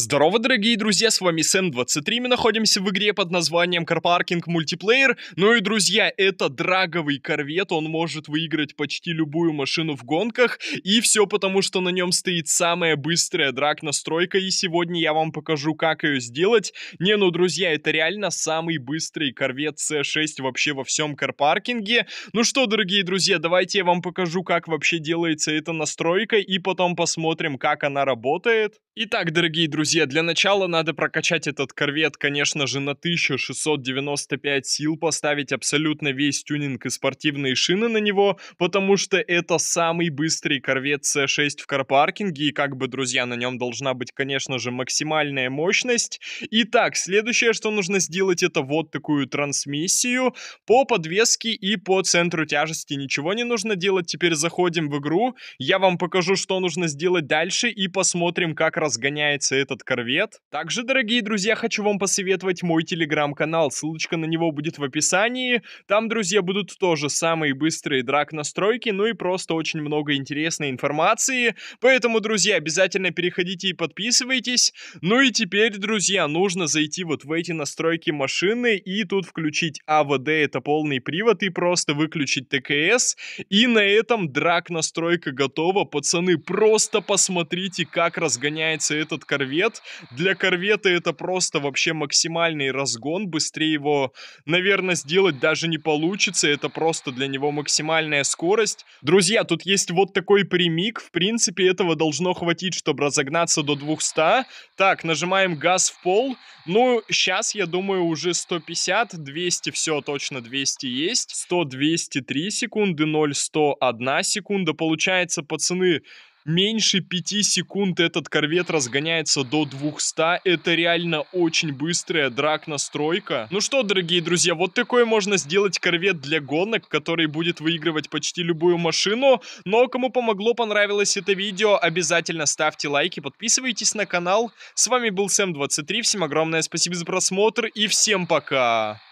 Здорово, дорогие друзья, с вами Сэм23, мы находимся в игре под названием Карпаркинг Мультиплеер. Ну и, друзья, это драговый корвет, он может выиграть почти любую машину в гонках, и все потому, что на нем стоит самая быстрая драг-настройка, и сегодня я вам покажу, как ее сделать. Не, ну, друзья, это реально самый быстрый корвет С 6 вообще во всем Карпаркинге. Ну что, дорогие друзья, давайте я вам покажу, как вообще делается эта настройка, и потом посмотрим, как она работает. Итак, дорогие друзья, Друзья, для начала надо прокачать этот корвет, конечно же, на 1695 сил, поставить абсолютно весь тюнинг и спортивные шины на него, потому что это самый быстрый корвет C6 в карпаркинге, и как бы, друзья, на нем должна быть, конечно же, максимальная мощность. Итак, следующее, что нужно сделать, это вот такую трансмиссию по подвеске и по центру тяжести. Ничего не нужно делать, теперь заходим в игру, я вам покажу, что нужно сделать дальше, и посмотрим, как разгоняется этот этот корвет. Также, дорогие друзья, хочу вам посоветовать мой телеграм-канал, ссылочка на него будет в описании. Там, друзья, будут тоже самые быстрые драк-настройки, ну и просто очень много интересной информации. Поэтому, друзья, обязательно переходите и подписывайтесь. Ну и теперь, друзья, нужно зайти вот в эти настройки машины и тут включить АВД, это полный привод, и просто выключить ТКС. И на этом драк-настройка готова. Пацаны, просто посмотрите, как разгоняется этот корвет корвет. Для корвета это просто вообще максимальный разгон. Быстрее его, наверное, сделать даже не получится. Это просто для него максимальная скорость. Друзья, тут есть вот такой примик. В принципе, этого должно хватить, чтобы разогнаться до 200. Так, нажимаем газ в пол. Ну, сейчас, я думаю, уже 150, 200, все, точно 200 есть. 100, 203 секунды, 0, 100, 1 секунда. Получается, пацаны, меньше 5 секунд этот корвет разгоняется до 200. Это реально очень быстрая драк-настройка. Ну что, дорогие друзья, вот такой можно сделать корвет для гонок, который будет выигрывать почти любую машину. Но ну, а кому помогло, понравилось это видео, обязательно ставьте лайки, подписывайтесь на канал. С вами был Сэм23, всем огромное спасибо за просмотр и всем пока!